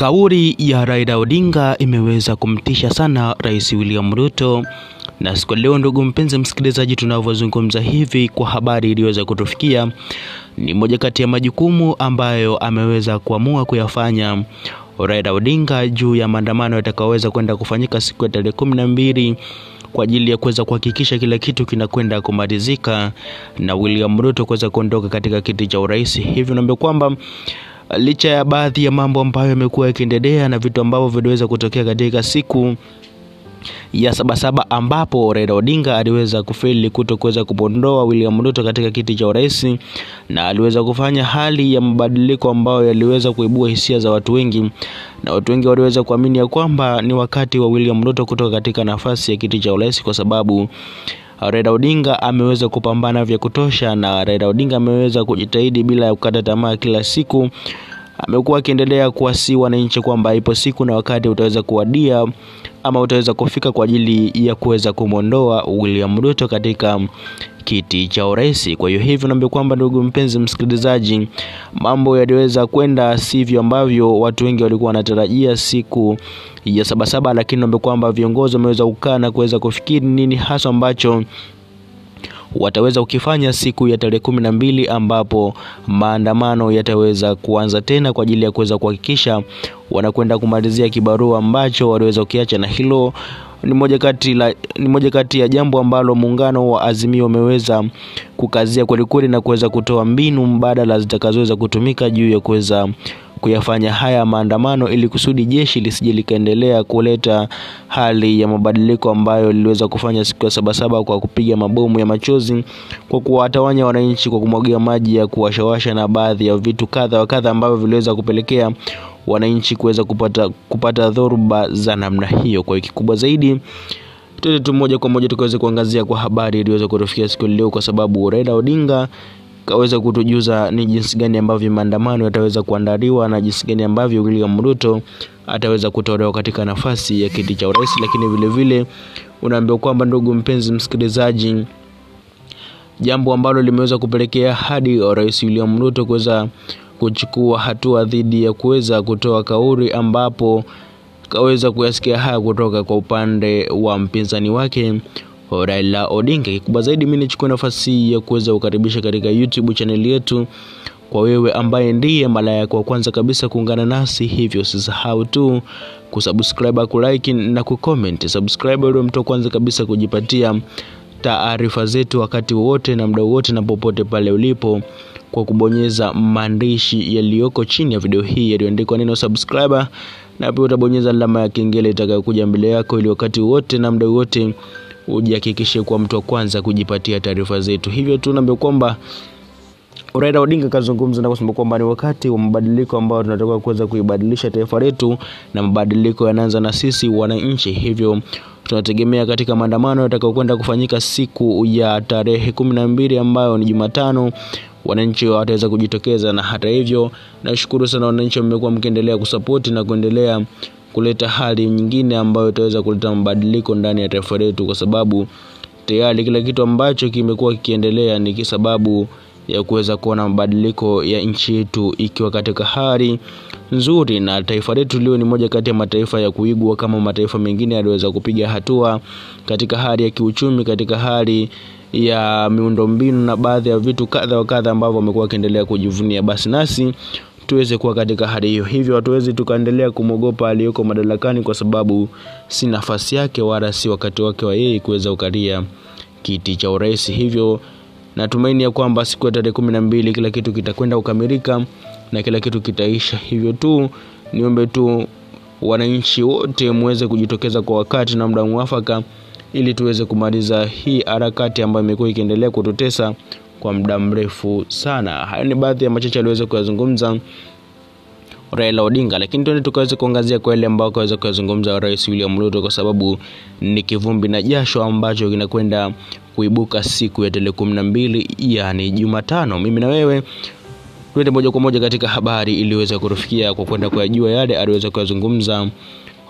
Kauli ya Raila Odinga imeweza kumtisha sana Rais William Ruto, na siku leo, ndugu mpenzi msikilizaji, tunavyozungumza hivi, kwa habari iliyoweza kutufikia, ni moja kati ya majukumu ambayo ameweza kuamua kuyafanya Raila Odinga juu ya maandamano yatakayoweza kwenda kufanyika siku ya tarehe kumi na mbili kwa ajili ya kuweza kuhakikisha kila kitu kinakwenda kumalizika na William Ruto kuweza kuondoka katika kiti cha urais. Hivyo naomba kwamba licha ya baadhi ya mambo ambayo yamekuwa yakiendelea na vitu ambavyo viliweza kutokea katika siku ya Sabasaba ambapo Raila Odinga aliweza kufeli kuto kuweza kupondoa William Ruto katika kiti cha urais, na aliweza kufanya hali ya mabadiliko ambayo yaliweza kuibua hisia za watu wengi, na watu wengi waliweza kuamini ya kwamba ni wakati wa William Ruto kutoka katika nafasi ya kiti cha urais kwa sababu Raila Odinga ameweza kupambana vya kutosha, na Raila Odinga ameweza kujitahidi bila ya kukata tamaa. Kila siku amekuwa akiendelea kuwasihi wananchi kwamba ipo siku na wakati utaweza kuwadia ama utaweza kufika kwa ajili ya kuweza kumwondoa William Ruto katika kiti cha urais. Kwa hiyo hivyo naambia kwamba ndugu mpenzi msikilizaji, mambo yaliweza kwenda sivyo ambavyo watu wengi walikuwa wanatarajia siku ya Sabasaba, lakini naambia kwamba viongozi wameweza kukaa na kuweza kufikiri nini hasa ambacho wataweza kukifanya siku ya tarehe kumi na mbili ambapo maandamano yataweza kuanza tena kwa ajili ya kuweza kuhakikisha wanakwenda kumalizia kibarua ambacho waliweza kukiacha, na hilo ni moja kati la ni moja kati ya jambo ambalo muungano wa Azimio umeweza kukazia kwelikweli na kuweza kutoa mbinu mbadala zitakazoweza kutumika juu ya kuweza kuyafanya haya maandamano ili kusudi jeshi lisije likaendelea kuleta hali ya mabadiliko ambayo liliweza kufanya siku ya Sabasaba kwa kupiga mabomu ya machozi, kwa kuwatawanya wananchi, kwa kumwagia maji ya kuwashawasha na baadhi ya vitu kadha wa kadha ambavyo viliweza kupelekea wananchi kuweza kupata, kupata dhoruba za namna hiyo. Kwa kikubwa zaidi tuende tu moja kwa moja tukaweze kuangazia kwa habari iliyoweza kutufikia siku leo, kwa sababu Raila Odinga kaweza kutujuza ni jinsi gani ambavyo maandamano yataweza kuandaliwa na jinsi gani ambavyo William Ruto ataweza kutolewa katika nafasi ya kiti cha urais. Lakini vilevile unaambiwa kwamba, ndugu mpenzi msikilizaji, jambo ambalo limeweza kupelekea hadi Rais William Ruto kuweza kuchukua hatua dhidi ya kuweza kutoa kauli ambapo kaweza kuyasikia haya kutoka kwa upande wa mpinzani wake Raila Odinga. Kikubwa zaidi, mimi nichukue nafasi ya kuweza kukaribisha katika YouTube channel yetu kwa wewe ambaye ndiye mara yako wa kwanza kabisa kuungana nasi, hivyo usisahau tu kusubscribe, kulike na kucomment. Subscribe ili mtu kwanza kabisa kujipatia taarifa zetu wakati wote na muda wote na popote pale ulipo kwa kubonyeza maandishi yaliyoko chini ya video hii yaliyoandikwa neno subscriber, na pia utabonyeza alama ya kengele itakayokuja mbele yako ili wakati wote na muda wote ujihakikishe kuwa mtu wa kwanza kujipatia taarifa zetu. Hivyo tu naambia kwamba Raila Odinga kazungumza na kusema kwamba ni wakati wa mabadiliko ambayo tunataka kuweza kuibadilisha taifa letu, na mabadiliko yanaanza na sisi wananchi. Hivyo tunategemea katika maandamano yatakayokwenda kufanyika siku ya tarehe kumi na mbili ambayo ni Jumatano, wananchi wataweza kujitokeza. Na hata hivyo, nashukuru sana wananchi, mmekuwa mkiendelea kusapoti na kuendelea kuleta hali nyingine ambayo itaweza kuleta mabadiliko ndani ya taifa letu kwa sababu tayari kila kitu ambacho kimekuwa kikiendelea ni kwa sababu ya kuweza kuona mabadiliko ya nchi yetu ikiwa katika hali nzuri na taifa letu leo ni moja kati ya mataifa ya kuigwa kama mataifa mengine yaliweza kupiga hatua katika hali ya kiuchumi katika hali ya miundombinu na baadhi ya vitu kadha wa kadha ambavyo wamekuwa wakiendelea kujivunia basi nasi tuweze kuwa katika hali hiyo. Hivyo hatuwezi tukaendelea kumwogopa aliyoko madarakani, kwa sababu si nafasi yake wala si wakati wake wa yeye kuweza kukalia kiti cha urais. Hivyo natumaini ya kwamba siku ya tarehe kumi na mbili kila kitu kitakwenda kukamilika na kila kitu kitaisha. Hivyo tu niombe tu wananchi wote muweze kujitokeza kwa wakati na muda mwafaka, ili tuweze kumaliza hii harakati ambayo imekuwa ikiendelea kututesa kwa muda mrefu sana. Hayo ni baadhi ya machache aliweza kuyazungumza Raila Odinga, lakini tuende tukaweze kuangazia kweli ambao ambayo kuyazungumza Rais William Ruto, kwa sababu ni kivumbi na jasho ambacho kinakwenda kuibuka siku ya tarehe kumi na mbili yani Jumatano. Mimi na wewe tuende moja kwa moja katika habari iliyoweza kurufikia kwa kwenda kuyajua yale aliweza kuyazungumza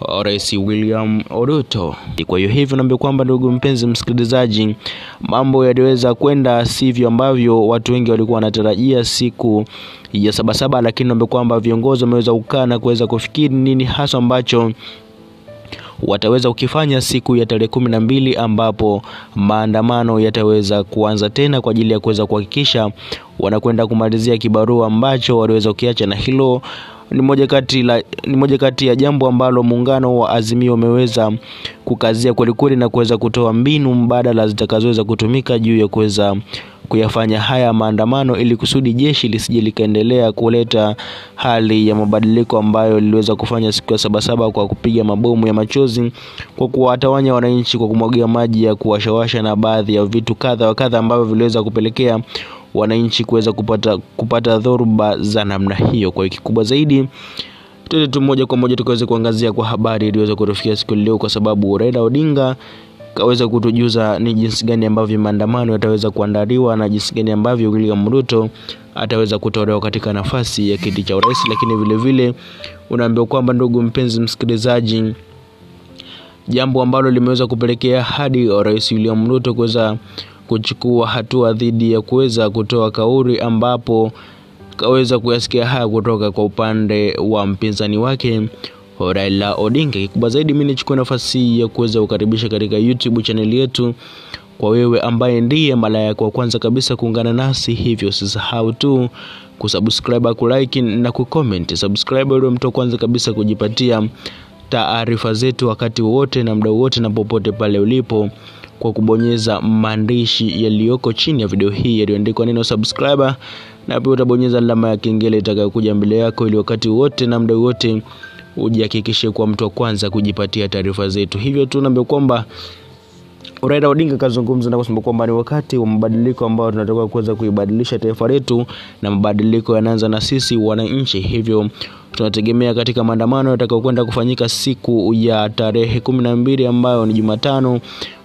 Rais William Ruto. Kwa hiyo hivyo naambia kwamba ndugu mpenzi msikilizaji, mambo yaliweza kwenda sivyo ambavyo watu wengi walikuwa wanatarajia siku ya Sabasaba, lakini naambia kwamba viongozi wameweza kukaa na kuweza kufikiri nini hasa ambacho wataweza kukifanya siku ya tarehe kumi na mbili ambapo maandamano yataweza kuanza tena kwa ajili ya kuweza kuhakikisha wanakwenda kumalizia kibarua ambacho waliweza kukiacha, na hilo ni moja kati, la, ni moja kati ya jambo ambalo muungano wa Azimio umeweza kukazia kwelikweli na kuweza kutoa mbinu mbadala zitakazoweza kutumika juu ya kuweza kuyafanya haya maandamano ili kusudi jeshi lisije likaendelea kuleta hali ya mabadiliko ambayo liliweza kufanya siku ya Sabasaba kwa kupiga mabomu ya machozi, kwa kuwatawanya wananchi, kwa kumwagia maji ya kuwashawasha na baadhi ya vitu kadha wa kadha ambavyo viliweza kupelekea wananchi kuweza kupata, kupata dhoruba za namna hiyo. Kwa hiyo kikubwa zaidi tuende tu moja kwa moja tukaweze kuangazia kwa habari iliyoweza kutufikia siku leo, kwa sababu Raila Odinga kaweza kutujuza ni jinsi gani ambavyo maandamano yataweza kuandaliwa na jinsi gani ambavyo William Ruto ataweza kutolewa katika nafasi ya kiti cha urais. Lakini vilevile unaambiwa kwamba, ndugu mpenzi msikilizaji, jambo ambalo limeweza kupelekea hadi rais William Ruto kuweza kuchukua hatua dhidi ya kuweza kutoa kauli ambapo kaweza kuyasikia haya kutoka kwa upande wa mpinzani wake Raila Odinga. Kikubwa zaidi, mimi nichukue nafasi ya kuweza kukaribisha katika YouTube chaneli yetu kwa wewe ambaye ndiye mara yako wa kwanza kabisa kuungana nasi, hivyo usisahau tu kusubscribe, kulike na kucomment. Subscribe ili mtu kwanza kabisa kujipatia taarifa zetu wakati wowote na mda wowote na popote pale ulipo kwa kubonyeza maandishi yaliyoko chini ya video hii yaliyoandikwa neno subscriber, na pia utabonyeza alama ya kengele itakayokuja mbele yako, ili wakati wote na muda wote ujihakikishe kuwa mtu wa kwanza kujipatia taarifa zetu. Hivyo tu naambia kwamba Raila Odinga kazungumza na kusema kwamba ni wakati wa mabadiliko ambao tunatakiwa kuweza kuibadilisha taifa letu, na mabadiliko yanaanza na sisi wananchi. Hivyo tunategemea katika maandamano yatakayokwenda kufanyika siku ya tarehe kumi na mbili ambayo ni Jumatano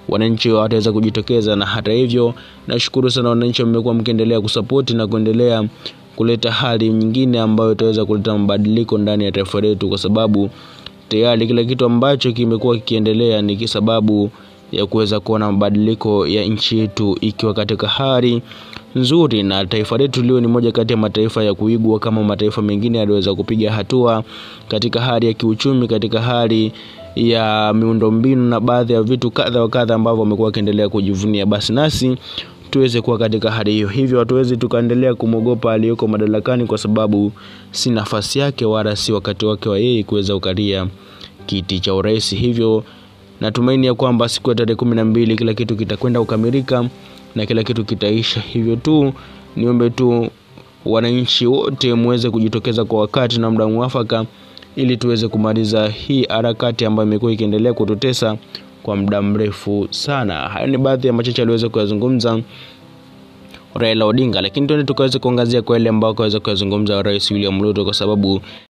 wananchi wataweza kujitokeza. Na hata hivyo, nashukuru sana wananchi, mmekuwa mkiendelea kusapoti na kuendelea kuleta hali nyingine ambayo itaweza kuleta mabadiliko ndani ya taifa letu, kwa sababu tayari kila kitu ambacho kimekuwa kikiendelea ni kwa sababu ya kuweza kuona mabadiliko ya nchi yetu ikiwa katika hali nzuri, na taifa letu liwe ni moja kati ya mataifa ya kuigwa kama mataifa mengine yaliweza kupiga hatua katika hali ya kiuchumi, katika hali ya miundombinu na baadhi ya vitu kadha wa kadha ambavyo wamekuwa wakiendelea kujivunia basi nasi tuweze kuwa katika hali hiyo hivyo hatuwezi tukaendelea kumwogopa aliyoko madarakani kwa sababu si nafasi yake wala si wakati wake wa yeye kuweza ukalia kiti cha urais hivyo natumaini ya kwamba siku ya tarehe kumi na mbili kila kitu kitakwenda kukamilika na kila kitu kitaisha hivyo tu niombe tu wananchi wote muweze kujitokeza kwa wakati na muda mwafaka ili tuweze kumaliza hii harakati ambayo imekuwa ikiendelea kututesa kwa muda mrefu sana. Hayo ni baadhi ya machache aliweza kuyazungumza Raila Odinga, lakini tuende tukaweze kuangazia kwa yale ambayo kaweza kuyazungumza Rais William Ruto, kwa sababu